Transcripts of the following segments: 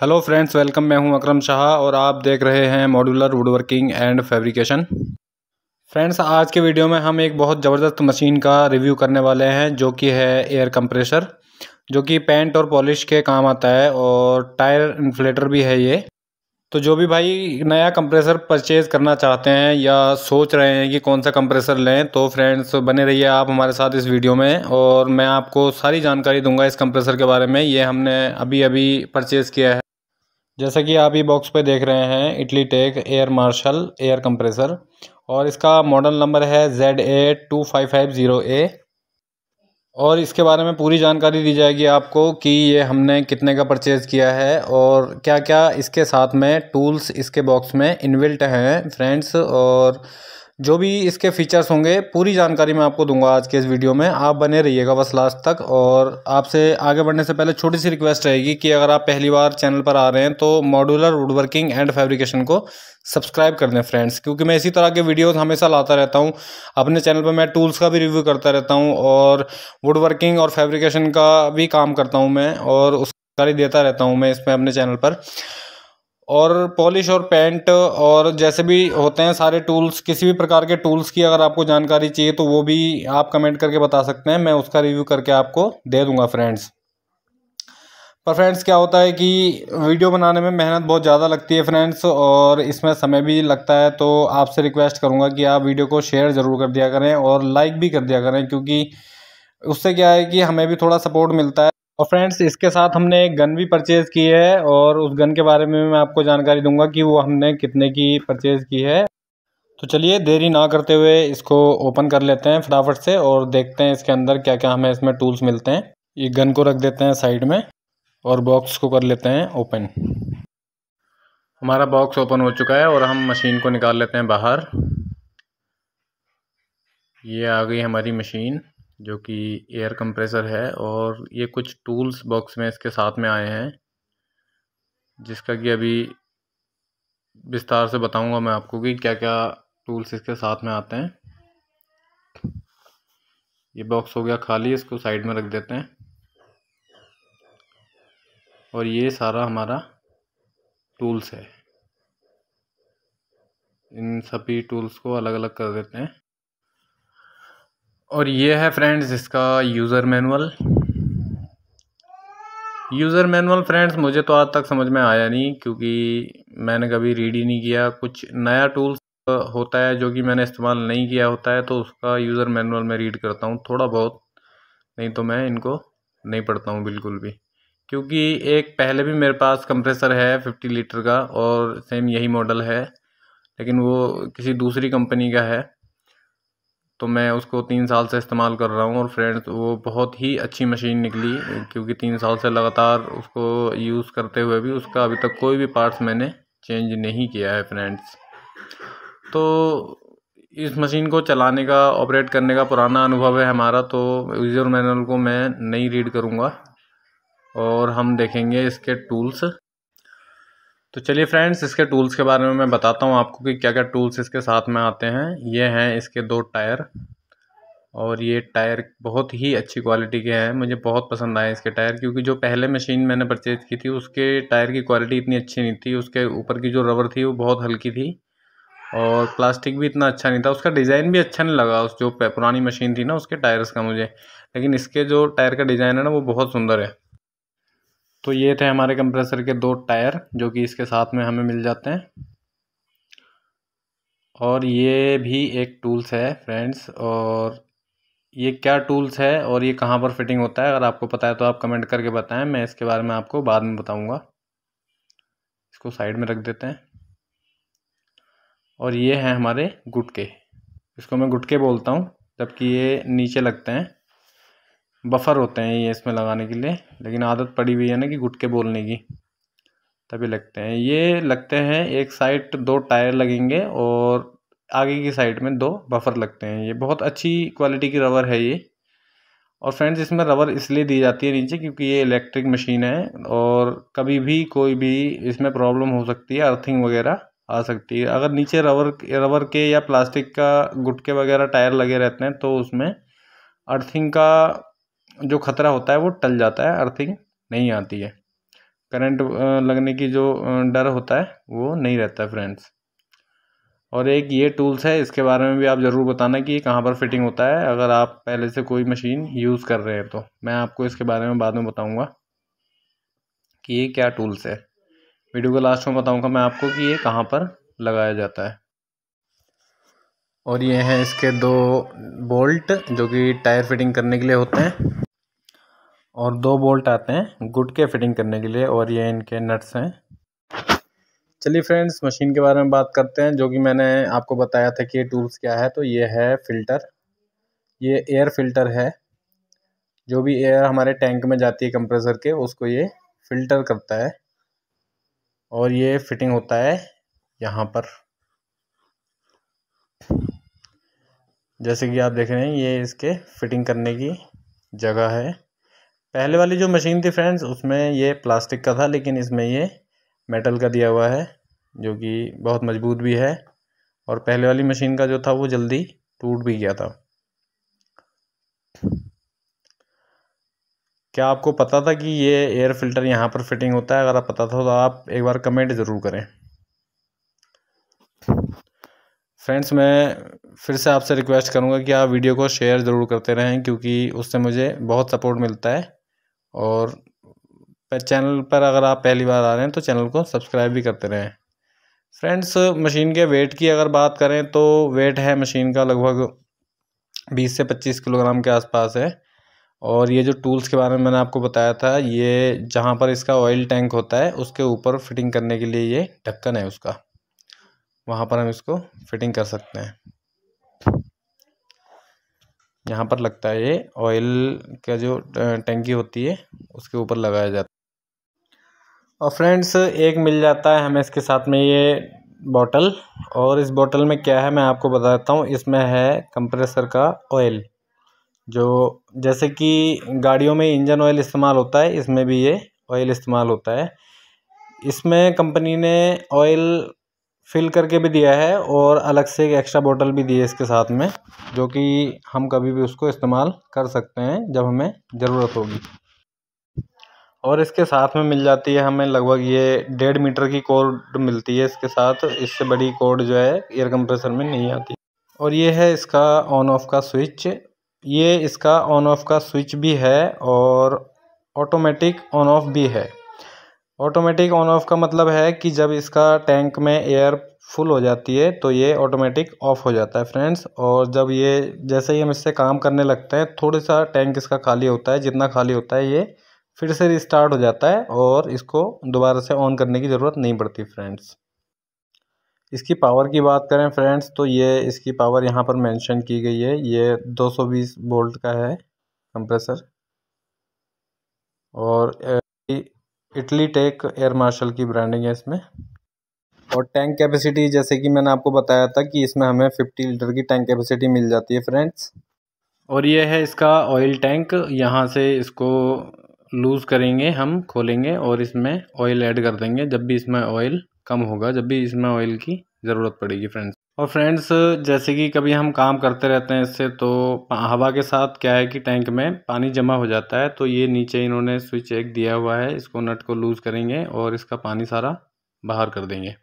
hello friends welcome मैं हूं अकरम शाह और आप देख रहे हैं modular woodworking and fabrication friends आज के वीडियो में हम एक बहुत ज़बरदस्त मशीन का रिव्यू करने वाले हैं जो कि है एयर कंप्रेसर जो कि पेंट और पॉलिश के काम आता है और टायर इन्फ्लेटर भी है ये तो जो भी भाई नया कंप्रेसर परचेज़ करना चाहते हैं या सोच रहे हैं कि कौन सा कंप्रेसर लें तो फ्रेंड्स बने रहिए आप हमारे साथ इस वीडियो में और मैं आपको सारी जानकारी दूंगा इस कंप्रेसर के बारे में ये हमने अभी अभी परचेज़ किया है जैसा कि आप ये बॉक्स पे देख रहे हैं Italy tech air marshal air compressor और इसका मॉडल नंबर है Z A two five five zero A और इसके बारे में पूरी जानकारी दी जाएगी आपको कि ये हमने कितने का परचेज़ किया है और क्या क्या इसके साथ में टूल्स इसके बॉक्स में इनविल्ट हैं फ्रेंड्स और जो भी इसके फीचर्स होंगे पूरी जानकारी मैं आपको दूंगा आज के इस वीडियो में आप बने रहिएगा बस लास्ट तक और आपसे आगे बढ़ने से पहले छोटी सी रिक्वेस्ट रहेगी कि अगर आप पहली बार चैनल पर आ रहे हैं तो मॉड्यूलर वुडवर्किंग एंड फैब्रिकेशन को सब्सक्राइब कर दें फ्रेंड्स क्योंकि मैं इसी तरह के वीडियोस हमेशा लाता रहता हूं अपने चैनल पर मैं टूल्स का भी रिव्यू करता रहता हूं और वुडवर्किंग और फैब्रिकेशन का भी काम करता हूं मैं और उस जानकारी देता रहता हूं मैं इसमें अपने चैनल पर और पॉलिश और पेंट और जैसे भी होते हैं सारे टूल्स किसी भी प्रकार के टूल्स की अगर आपको जानकारी चाहिए तो वो भी आप कमेंट करके बता सकते हैं मैं उसका रिव्यू करके आपको दे दूंगा फ्रेंड्स पर फ्रेंड्स क्या होता है कि वीडियो बनाने में मेहनत बहुत ज़्यादा लगती है फ्रेंड्स और इसमें समय भी लगता है तो आपसे रिक्वेस्ट करूँगा कि आप वीडियो को शेयर ज़रूर कर दिया करें और लाइक भी कर दिया करें क्योंकि उससे क्या है कि हमें भी थोड़ा सपोर्ट मिलता है और फ्रेंड्स इसके साथ हमने एक गन भी परचेज़ की है और उस गन के बारे में मैं आपको जानकारी दूंगा कि वो हमने कितने की परचेज़ की है तो चलिए देरी ना करते हुए इसको ओपन कर लेते हैं फटाफट से और देखते हैं इसके अंदर क्या क्या हमें इसमें टूल्स मिलते हैं ये गन को रख देते हैं साइड में और बॉक्स को कर लेते हैं ओपन हमारा बॉक्स ओपन हो चुका है और हम मशीन को निकाल लेते हैं बाहर ये आ गई हमारी मशीन जो कि एयर कंप्रेसर है और ये कुछ टूल्स बॉक्स में इसके साथ में आए हैं जिसका कि अभी विस्तार से बताऊंगा मैं आपको कि क्या क्या टूल्स इसके साथ में आते हैं ये बॉक्स हो गया खाली इसको साइड में रख देते हैं और ये सारा हमारा टूल्स है इन सभी टूल्स को अलग अलग कर देते हैं और ये है फ्रेंड्स इसका user manual user manual friends मुझे तो आज तक समझ में आया नहीं क्योंकि मैंने कभी रीड ही नहीं किया कुछ नया टूल्स होता है जो कि मैंने इस्तेमाल नहीं किया होता है तो उसका यूज़र मैनुअल मैं रीड करता हूँ थोड़ा बहुत नहीं तो मैं इनको नहीं पढ़ता हूँ बिल्कुल भी क्योंकि एक पहले भी मेरे पास कंप्रेसर है फिफ्टी लीटर का और सेम यही मॉडल है लेकिन वो किसी दूसरी कंपनी का है तो मैं उसको तीन साल से इस्तेमाल कर रहा हूँ और फ्रेंड्स वो बहुत ही अच्छी मशीन निकली क्योंकि तीन साल से लगातार उसको यूज़ करते हुए भी उसका अभी तक कोई भी पार्ट्स मैंने चेंज नहीं किया है फ्रेंड्स तो इस मशीन को चलाने का ऑपरेट करने का पुराना अनुभव है हमारा तो यूज़र मैनुअल को मैं नहीं रीड करूँगा और हम देखेंगे इसके टूल्स तो चलिए फ्रेंड्स इसके टूल्स के बारे में मैं बताता हूँ आपको कि क्या क्या टूल्स इसके साथ में आते हैं ये हैं इसके दो टायर और ये टायर बहुत ही अच्छी क्वालिटी के हैं मुझे बहुत पसंद आए इसके टायर क्योंकि जो पहले मशीन मैंने परचेज़ की थी उसके टायर की क्वालिटी इतनी अच्छी नहीं थी उसके ऊपर की जो रबर थी वो बहुत हल्की थी और प्लास्टिक भी इतना अच्छा नहीं था उसका डिज़ाइन भी अच्छा नहीं लगा उस जो पुरानी मशीन थी ना उसके टायर्स का मुझे लेकिन इसके जो टायर का डिज़ाइन है ना वो बहुत सुंदर है तो ये थे हमारे कंप्रेसर के दो टायर जो कि इसके साथ में हमें मिल जाते हैं और ये भी एक टूल्स है फ्रेंड्स और ये क्या टूल्स है और ये कहाँ पर फिटिंग होता है अगर आपको पता है तो आप कमेंट करके बताएं मैं इसके बारे में आपको बाद में बताऊंगा इसको साइड में रख देते हैं और ये हैं हमारे गुटके इसको मैं गुटके बोलता हूँ जबकि ये नीचे लगते हैं बफ़र होते हैं ये इसमें लगाने के लिए लेकिन आदत पड़ी हुई है ना कि घुटके बोलने की तभी लगते हैं ये लगते हैं एक साइड दो टायर लगेंगे और आगे की साइड में दो बफर लगते हैं ये बहुत अच्छी क्वालिटी की रबर है ये और फ्रेंड्स इसमें रबर इसलिए दी जाती है नीचे क्योंकि ये इलेक्ट्रिक मशीन है और कभी भी कोई भी इसमें प्रॉब्लम हो सकती है अर्थिंग वगैरह आ सकती है अगर नीचे रबर रबर के या प्लास्टिक का गुटके वगैरह टायर लगे रहते हैं तो उसमें अर्थिंग का जो खतरा होता है वो टल जाता है अर्थिंग नहीं आती है करंट लगने की जो डर होता है वो नहीं रहता है फ्रेंड्स और एक ये टूल्स है इसके बारे में भी आप ज़रूर बताना कि ये कहाँ पर फिटिंग होता है अगर आप पहले से कोई मशीन यूज़ कर रहे हैं तो मैं आपको इसके बारे में बाद में बताऊँगा कि ये क्या टूल्स है वीडियो के लास्ट में बताऊँगा मैं आपको कि ये कहाँ पर लगाया जाता है और ये हैं इसके दो बोल्ट जो कि टायर फिटिंग करने के लिए होते हैं और दो बोल्ट आते हैं गुट के फिटिंग करने के लिए और ये इनके नट्स हैं चलिए फ्रेंड्स मशीन के बारे में बात करते हैं जो कि मैंने आपको बताया था कि ये टूल्स क्या है तो ये है फ़िल्टर ये एयर फ़िल्टर है जो भी एयर हमारे टैंक में जाती है कंप्रेसर के उसको ये फ़िल्टर करता है और ये फिटिंग होता है यहाँ पर जैसे कि आप देख रहे हैं ये इसके फिटिंग करने की जगह है पहले वाली जो मशीन थी फ्रेंड्स उसमें ये प्लास्टिक का था लेकिन इसमें ये मेटल का दिया हुआ है जो कि बहुत मजबूत भी है और पहले वाली मशीन का जो था वो जल्दी टूट भी गया था क्या आपको पता था कि ये एयर फिल्टर यहाँ पर फिटिंग होता है अगर आप पता था तो आप एक बार कमेंट ज़रूर करें फ्रेंड्स मैं फिर से आपसे रिक्वेस्ट करूँगा कि आप वीडियो को शेयर ज़रूर करते रहें क्योंकि उससे मुझे बहुत सपोर्ट मिलता है और चैनल पर अगर आप पहली बार आ रहे हैं तो चैनल को सब्सक्राइब भी करते रहें फ्रेंड्स मशीन के वेट की अगर बात करें तो वेट है मशीन का लगभग बीस से पच्चीस किलोग्राम के आसपास है और ये जो टूल्स के बारे में मैंने आपको बताया था ये जहाँ पर इसका ऑयल टैंक होता है उसके ऊपर फिटिंग करने के लिए ये ढक्कन है उसका वहाँ पर हम इसको फिटिंग कर सकते हैं यहाँ पर लगता है ये ऑयल का जो टंकी होती है उसके ऊपर लगाया जाता है और फ्रेंड्स एक मिल जाता है हमें इसके साथ में ये बॉटल और इस बॉटल में क्या है मैं आपको बताता हूँ इसमें है कंप्रेसर का ऑयल जो जैसे कि गाड़ियों में इंजन ऑयल इस्तेमाल होता है इसमें भी ये ऑयल इस्तेमाल होता है इसमें कंपनी ने ऑयल फ़िल करके भी दिया है और अलग से एक एक्स्ट्रा बोतल भी दी है इसके साथ में जो कि हम कभी भी उसको इस्तेमाल कर सकते हैं जब हमें ज़रूरत होगी और इसके साथ में मिल जाती है हमें लगभग ये डेढ़ मीटर की कोर्ड मिलती है इसके साथ इससे बड़ी कोर्ड जो है एयर कंप्रेसर में नहीं आती और ये है इसका ऑन ऑफ़ का स्विच ये इसका ऑन ऑफ़ का स्विच भी है और ऑटोमेटिक ऑन ऑफ़ भी है ऑटोमेटिक ऑन ऑफ का मतलब है कि जब इसका टैंक में एयर फुल हो जाती है तो ये ऑटोमेटिक ऑफ हो जाता है फ्रेंड्स और जब ये जैसे ही हम इससे काम करने लगते हैं थोड़ा सा टैंक इसका खाली होता है जितना खाली होता है ये फिर से रिस्टार्ट हो जाता है और इसको दोबारा से ऑन करने की ज़रूरत नहीं पड़ती फ्रेंड्स इसकी पावर की बात करें फ्रेंड्स तो ये इसकी पावर यहाँ पर मेंशन की गई है ये 220 वोल्ट का है कंप्रेसर और इटली टेक एयर मार्शल की ब्रांडिंग है इसमें और टैंक कैपेसिटी जैसे कि मैंने आपको बताया था कि इसमें हमें 50 लीटर की टैंक कैपेसिटी मिल जाती है फ्रेंड्स और ये है इसका ऑयल टैंक यहाँ से इसको लूज़ करेंगे हम खोलेंगे और इसमें ऑयल ऐड कर देंगे जब भी इसमें ऑयल कम होगा जब भी इसमें ऑयल की ज़रूरत पड़ेगी फ्रेंड्स और फ्रेंड्स जैसे कि कभी हम काम करते रहते हैं इससे तो हवा के साथ क्या है कि टैंक में पानी जमा हो जाता है तो ये नीचे इन्होंने स्विच एक दिया हुआ है इसको नट को लूज़ करेंगे और इसका पानी सारा बाहर कर देंगे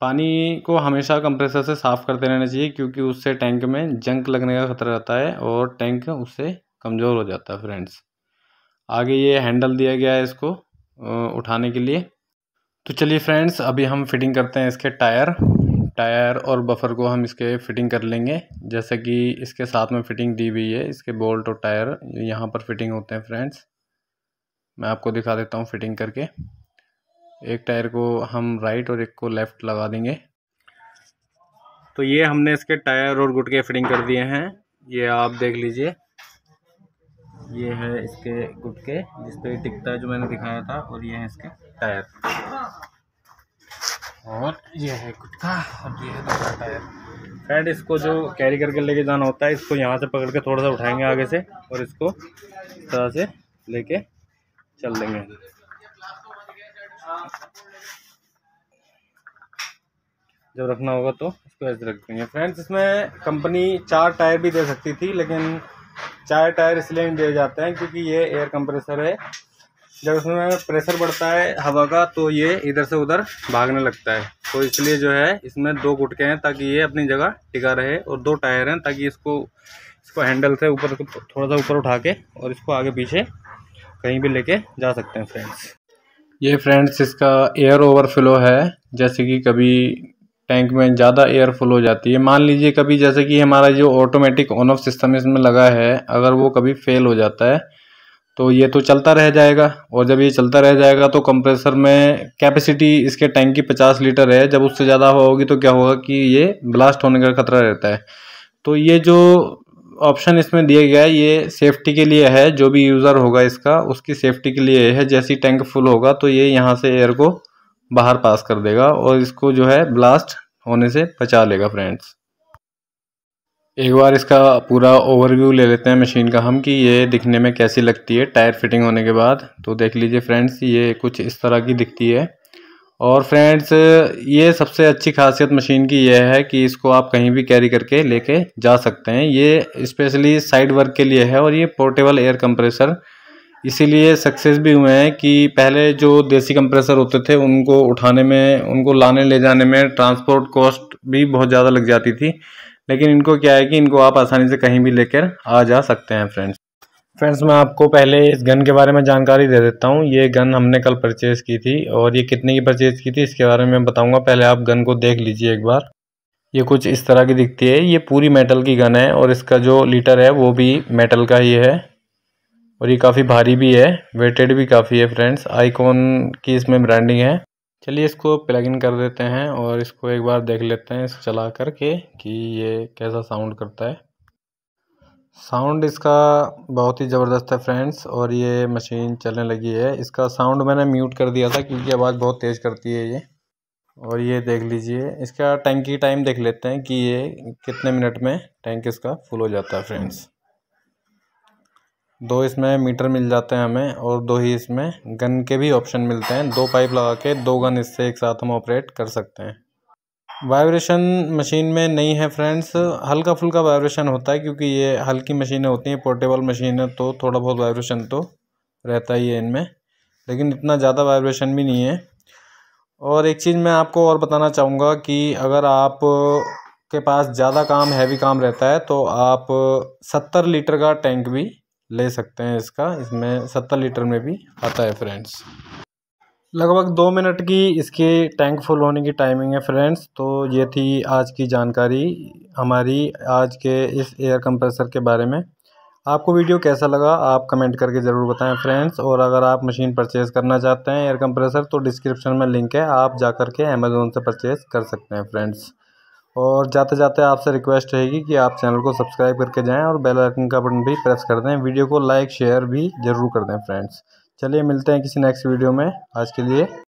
पानी को हमेशा कंप्रेसर से साफ़ करते रहना चाहिए क्योंकि उससे टैंक में जंक लगने का खतरा रहता है और टैंक उससे कमज़ोर हो जाता है फ्रेंड्स आगे ये हैंडल दिया गया है इसको उठाने के लिए तो चलिए फ्रेंड्स अभी हम फिटिंग करते हैं इसके टायर टायर और बफर को हम इसके फिटिंग कर लेंगे जैसे कि इसके साथ में फिटिंग दी हुई है इसके बोल्ट और टायर यहाँ पर फिटिंग होते हैं फ्रेंड्स मैं आपको दिखा देता हूँ फिटिंग करके एक टायर को हम राइट और एक को लेफ़्ट लगा देंगे तो ये हमने इसके टायर और गुटके फिटिंग कर दिए हैं ये आप देख लीजिए ये है इसके गुटके जिस पर टिकता है जो मैंने दिखाया था और ये है इसके टायर और ये है गुटखा और ये है दूसरा टायर फ्रेंड इसको जो कैरी करके लेके जाना होता है इसको यहाँ से पकड़ के थोड़ा सा उठाएंगे आगे से और इसको तरह से लेके चल देंगे जब रखना होगा तो इसको ऐसे रख देंगे फ्रेंड्स इसमें कंपनी चार टायर भी दे सकती थी लेकिन चार टायर इसलिए नहीं दिए जाते हैं क्योंकि ये एयर कंप्रेसर है जब इसमें प्रेशर बढ़ता है हवा का तो ये इधर से उधर भागने लगता है तो इसलिए जो है इसमें दो गुटके हैं ताकि ये अपनी जगह टिका रहे और दो टायर हैं ताकि इसको इसको हैंडल से ऊपर थोड़ा सा ऊपर उठा के और इसको आगे पीछे कहीं भी लेके जा सकते हैं फ्रेंड्स ये फ्रेंड्स इसका एयर ओवरफ्लो है जैसे कि कभी टैंक में ज़्यादा एयर फ्लो हो जाती है मान लीजिए कभी जैसे कि हमारा जो ऑटोमेटिक ऑन ऑफ सिस्टम इसमें लगा है अगर वो कभी फेल हो जाता है तो ये तो चलता रह जाएगा और जब ये चलता रह जाएगा तो कंप्रेसर में कैपेसिटी इसके टैंक की पचास लीटर है जब उससे ज़्यादा होगी तो क्या होगा कि ये ब्लास्ट होने का खतरा रहता है तो ये जो ऑप्शन इसमें दिया गया है ये सेफ्टी के लिए है जो भी यूज़र होगा इसका उसकी सेफ्टी के लिए है जैसे टैंक फुल होगा तो ये यहाँ से एयर को बाहर पास कर देगा और इसको जो है ब्लास्ट होने से बचा लेगा फ्रेंड्स एक बार इसका पूरा ओवरव्यू ले लेते हैं मशीन का हम कि ये दिखने में कैसी लगती है टायर फिटिंग होने के बाद तो देख लीजिए फ्रेंड्स ये कुछ इस तरह की दिखती है और फ्रेंड्स ये सबसे अच्छी खासियत मशीन की यह है कि इसको आप कहीं भी कैरी करके लेके जा सकते हैं ये स्पेशली साइड वर्क के लिए है और ये पोर्टेबल एयर कंप्रेसर इसीलिए सक्सेस भी हुए हैं कि पहले जो देसी कंप्रेसर होते थे उनको उठाने में उनको लाने ले जाने में ट्रांसपोर्ट कॉस्ट भी बहुत ज़्यादा लग जाती थी लेकिन इनको क्या है कि इनको आप आसानी से कहीं भी लेकर आ जा सकते हैं फ्रेंड्स फ्रेंड्स मैं आपको पहले इस गन के बारे में जानकारी दे देता हूँ ये गन हमने कल परचेज़ की थी और ये कितने की परचेज़ की थी इसके बारे में बताऊँगा पहले आप गन को देख लीजिए एक बार ये कुछ इस तरह की दिखती है ये पूरी मेटल की गन है और इसका जो लीटर है वो भी मेटल का ही है और ये काफ़ी भारी भी है वेटेड भी काफ़ी है फ्रेंड्स आइकॉन की इसमें ब्रांडिंग है चलिए इसको प्लग इन कर देते हैं और इसको एक बार देख लेते हैं इसको चला करके कि ये कैसा साउंड करता है साउंड इसका बहुत ही ज़बरदस्त है फ्रेंड्स और ये मशीन चलने लगी है इसका साउंड मैंने म्यूट कर दिया था क्योंकि आवाज़ बहुत तेज़ करती है ये और ये देख लीजिए इसका टैंकी टाइम देख लेते हैं कि ये कितने मिनट में टैंक इसका फुल हो जाता है फ्रेंड्स दो इसमें मीटर मिल जाते हैं हमें और दो ही इसमें गन के भी ऑप्शन मिलते हैं दो पाइप लगा के दो गन इससे एक साथ हम ऑपरेट कर सकते हैं वाइब्रेशन मशीन में नहीं है फ्रेंड्स हल्का फुल्का वाइब्रेशन होता है क्योंकि ये हल्की मशीनें होती हैं पोर्टेबल मशीन है तो थोड़ा बहुत वाइब्रेशन तो रहता ही है इनमें लेकिन इतना ज़्यादा वाइब्रेशन भी नहीं है और एक चीज़ मैं आपको और बताना चाहूँगा कि अगर आप के पास ज़्यादा काम हैवी काम रहता है तो आप सत्तर लीटर का टैंक भी ले सकते हैं इसका इसमें सत्तर लीटर में भी आता है फ्रेंड्स लगभग दो मिनट की इसकी टैंक फुल होने की टाइमिंग है फ्रेंड्स तो ये थी आज की जानकारी हमारी आज के इस एयर कंप्रेसर के बारे में आपको वीडियो कैसा लगा आप कमेंट करके ज़रूर बताएं फ्रेंड्स और अगर आप मशीन परचेज़ करना चाहते हैं एयर कंप्रेसर तो डिस्क्रिप्शन में लिंक है आप जा कर के अमेज़ोन से परचेज़ कर सकते हैं फ्रेंड्स और जाते जाते आपसे रिक्वेस्ट रहेगी कि आप चैनल को सब्सक्राइब करके जाएं और बेल आइकन का बटन भी प्रेस कर दें वीडियो को लाइक शेयर भी ज़रूर कर दें फ्रेंड्स चलिए मिलते हैं किसी नेक्स्ट वीडियो में आज के लिए